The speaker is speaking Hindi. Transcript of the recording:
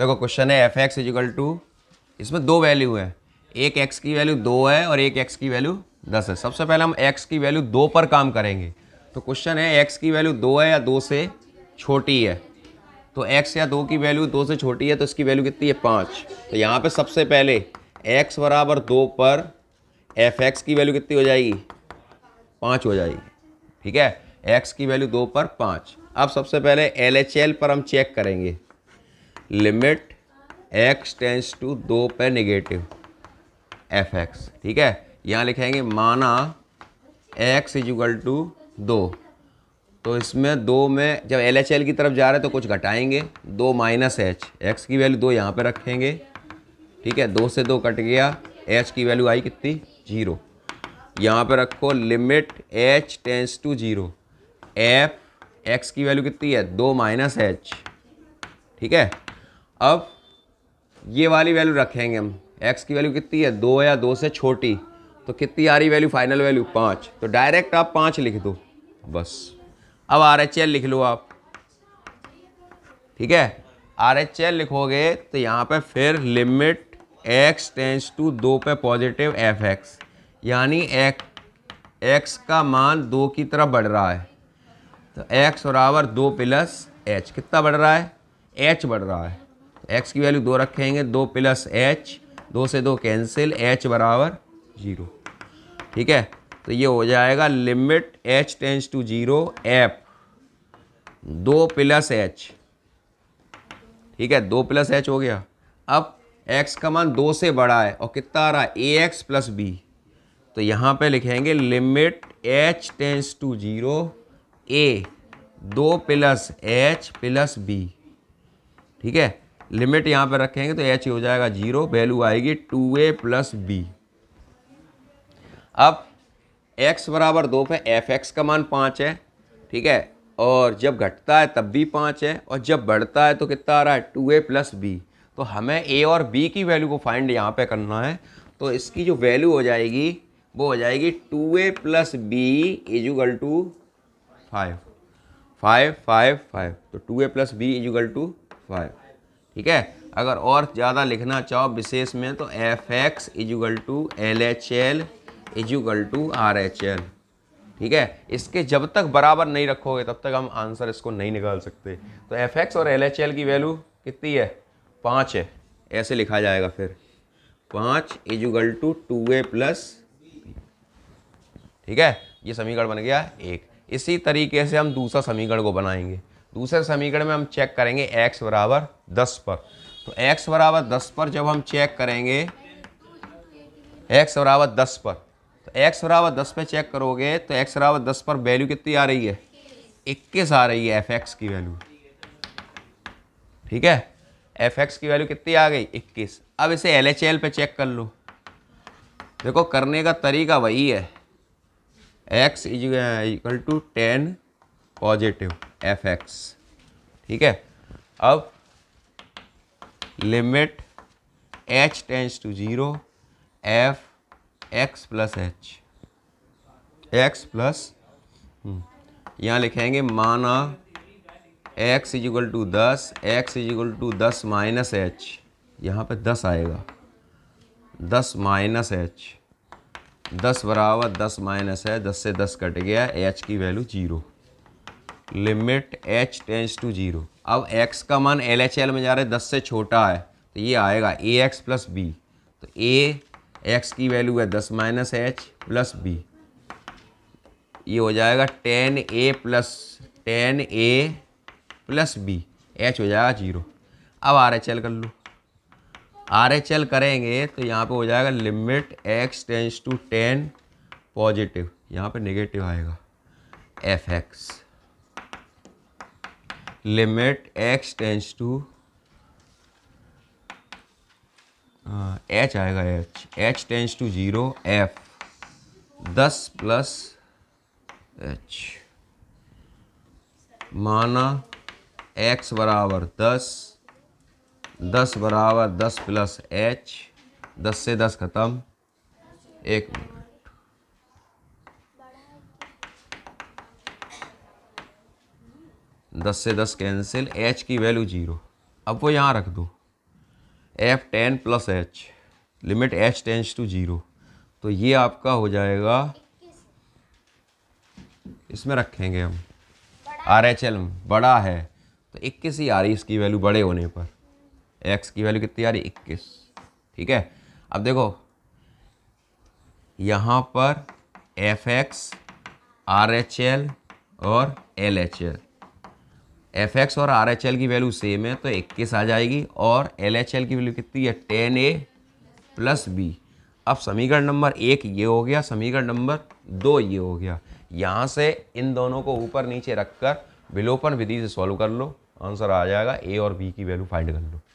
देखो क्वेश्चन है एफ एक्स इजिकल टू इसमें दो वैल्यू है एक एक्स की वैल्यू दो है और एक एक्स की वैल्यू दस है सबसे पहले हम एक्स की वैल्यू दो पर काम करेंगे तो क्वेश्चन है एक्स की वैल्यू दो है या दो से छोटी है तो एक्स या दो की वैल्यू दो से छोटी है तो इसकी वैल्यू कितनी है पाँच तो यहाँ पर सबसे पहले एक्स बराबर दो पर एफ एक्स की वैल्यू कितनी हो जाएगी पाँच हो जाएगी ठीक है एक्स की वैल्यू दो पर पाँच अब सबसे पहले एल एच एल पर हम चेक करेंगे लिमिट एक्स टेंस टू दो पे निगेटिव एफ एक्स ठीक है यहाँ लिखेंगे माना एक्स इजल टू दो तो इसमें दो में जब एल एच एल की तरफ जा रहे हैं तो कुछ घटाएंगे दो माइनस एच एक्स की वैल्यू दो यहाँ पे रखेंगे ठीक है दो से दो कट गया एच की वैल्यू आई कितनी जीरो यहाँ पे रखो limit H tends to zero F X की वैल्यू कितनी है दो माइनस एच ठीक है अब ये वाली वैल्यू रखेंगे हम एक्स की वैल्यू कितनी है दो या दो से छोटी तो कितनी आ रही वैल्यू फाइनल वैल्यू पाँच तो डायरेक्ट आप पाँच लिख दो बस अब आर एच एल लिख लो आप ठीक है आर एच एल लिखोगे तो यहाँ पे फिर लिमिट एक्स टेंस टू दो पे पॉजिटिव एफ एक्स यानी एक, एक्स का मान दो की तरफ बढ़ रहा है तो एक्स बराबर दो प्लस एच कितना बढ़ रहा है एच बढ़ रहा है एक्स की वैल्यू दो रखेंगे दो प्लस एच दो से दो कैंसिल एच बराबर जीरो ठीक है तो ये हो जाएगा limit H tends to zero F दो प्लस एच ठीक है दो प्लस एच हो गया अब एक्स का मान दो से बड़ा है और कितना आ रहा है ए एक्स प्लस बी तो यहाँ पे लिखेंगे limit H tends to zero A दो प्लस एच प्लस बी ठीक है लिमिट यहाँ पर रखेंगे तो एच हो जाएगा जीरो वैल्यू आएगी टू ए प्लस बी अब एक्स बराबर दो पे एफ एक्स का मान पाँच है ठीक है और जब घटता है तब भी पाँच है और जब बढ़ता है तो कितना आ रहा है टू ए प्लस बी तो हमें ए और बी की वैल्यू को फाइंड यहाँ पे करना है तो इसकी जो वैल्यू हो जाएगी वो हो जाएगी two A plus B equal to five five five five तो two A plus B equal to five ठीक है अगर और ज़्यादा लिखना चाहो विशेष में तो F X equal to L H L equal to R H L ठीक है इसके जब तक बराबर नहीं रखोगे तब तक हम आंसर इसको नहीं निकाल सकते तो एफ एक्स और एल एच एल की वैल्यू कितनी है पाँच है ऐसे लिखा जाएगा फिर पाँच equal to two A plus ठीक है ये समीकरण बन गया एक इसी तरीके से हम दूसरा समीकरण को बनाएंगे दूसरे समीकरण में हम चेक करेंगे x बराबर दस पर तो x बराबर दस पर जब हम चेक करेंगे x बराबर दस पर तो x बराबर दस पर चेक करोगे तो x बराबर दस पर वैल्यू कितनी आ रही है इक्कीस आ रही है एफ एक्स की वैल्यू ठीक है एफ एक्स की वैल्यू कितनी आ गई इक्कीस अब इसे एल एच एल पे चेक कर लो देखो करने का तरीका वही है X is equal to ten positive F X ठीक है अब limit H tends to zero F X plus H X plus यहाँ लिखेंगे माना एक्स इजिकल टू दस एक्स इजिकल टू दस माइनस एच यहाँ पर दस आएगा दस माइनस एच दस बराबर दस माइनस है दस से दस कट गया एच की value zero limit h tends to zero अब x का मान एल एच एल में जा रहे दस से छोटा है तो ये आएगा ए एक्स प्लस बी तो ए एक्स की वैल्यू है दस माइनस एच प्लस बी ये हो जाएगा ten A plus ten A plus B H हो जाएगा जीरो अब आर एच एल कर लो आर एच एल करेंगे तो यहाँ पे हो जाएगा limit X tends to ten positive यहाँ पे नेगेटिव आएगा F X limit X tends to H आएगा H H tends to zero F दस प्लस एच माना एक्स बराबर दस दस बराबर दस प्लस एच दस से दस ख़त्म एक मिनट दस से दस कैंसिल एच की वैल्यू जीरो अब वो यहाँ रख दो F ten plus H limit H tends to zero तो ये आपका हो जाएगा इसमें रखेंगे हम आर एच एल बड़ा है तो इक्कीस ही आ रही इसकी वैल्यू बड़े होने पर एक्स की वैल्यू कितनी आ रही इक्कीस ठीक है अब देखो यहाँ पर F X R H L और L H L F X और आर एच एल की वैल्यू सेम है तो इक्कीस आ जाएगी और एल एच एल की वैल्यू कितनी है टेन ए प्लस बी अब समीकरण नंबर एक ये हो गया समीकरण नंबर दो ये हो गया यहाँ से इन दोनों को ऊपर नीचे रखकर विलोपन विधि से सॉल्व कर लो आंसर आ जाएगा ए और बी की वैल्यू फाइंड कर लो